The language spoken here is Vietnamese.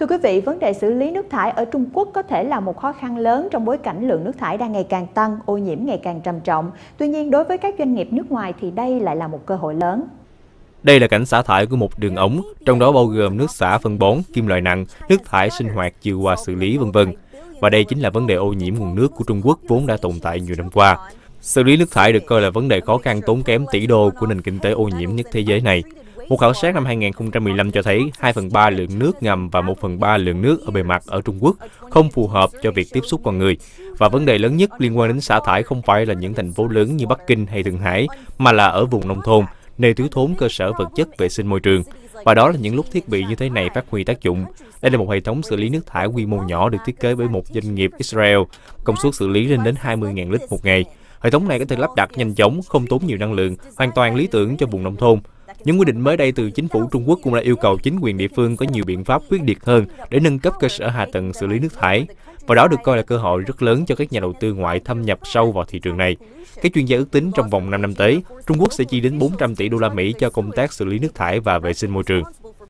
Thưa quý vị, vấn đề xử lý nước thải ở Trung Quốc có thể là một khó khăn lớn trong bối cảnh lượng nước thải đang ngày càng tăng, ô nhiễm ngày càng trầm trọng. Tuy nhiên, đối với các doanh nghiệp nước ngoài thì đây lại là một cơ hội lớn. Đây là cảnh xả thải của một đường ống, trong đó bao gồm nước xả phân bón, kim loại nặng, nước thải sinh hoạt chưa qua xử lý vân vân. Và đây chính là vấn đề ô nhiễm nguồn nước của Trung Quốc vốn đã tồn tại nhiều năm qua. Xử lý nước thải được coi là vấn đề khó khăn tốn kém tỷ đô của nền kinh tế ô nhiễm nhất thế giới này. Một khảo sát năm 2015 cho thấy 2 phần 3 lượng nước ngầm và 1 phần 3 lượng nước ở bề mặt ở Trung Quốc không phù hợp cho việc tiếp xúc con người. Và vấn đề lớn nhất liên quan đến xả thải không phải là những thành phố lớn như Bắc Kinh hay Thượng Hải, mà là ở vùng nông thôn, nơi thiếu thốn cơ sở vật chất vệ sinh môi trường. Và đó là những lúc thiết bị như thế này phát huy tác dụng. Đây là một hệ thống xử lý nước thải quy mô nhỏ được thiết kế bởi một doanh nghiệp Israel, công suất xử lý lên đến 20.000 lít một ngày. Hệ thống này có thể lắp đặt nhanh chóng, không tốn nhiều năng lượng, hoàn toàn lý tưởng cho vùng nông thôn. Những quy định mới đây từ chính phủ Trung Quốc cũng đã yêu cầu chính quyền địa phương có nhiều biện pháp quyết liệt hơn để nâng cấp cơ sở hạ tầng xử lý nước thải. Và đó được coi là cơ hội rất lớn cho các nhà đầu tư ngoại thâm nhập sâu vào thị trường này. Các chuyên gia ước tính trong vòng 5 năm tới, Trung Quốc sẽ chi đến 400 tỷ đô la Mỹ cho công tác xử lý nước thải và vệ sinh môi trường.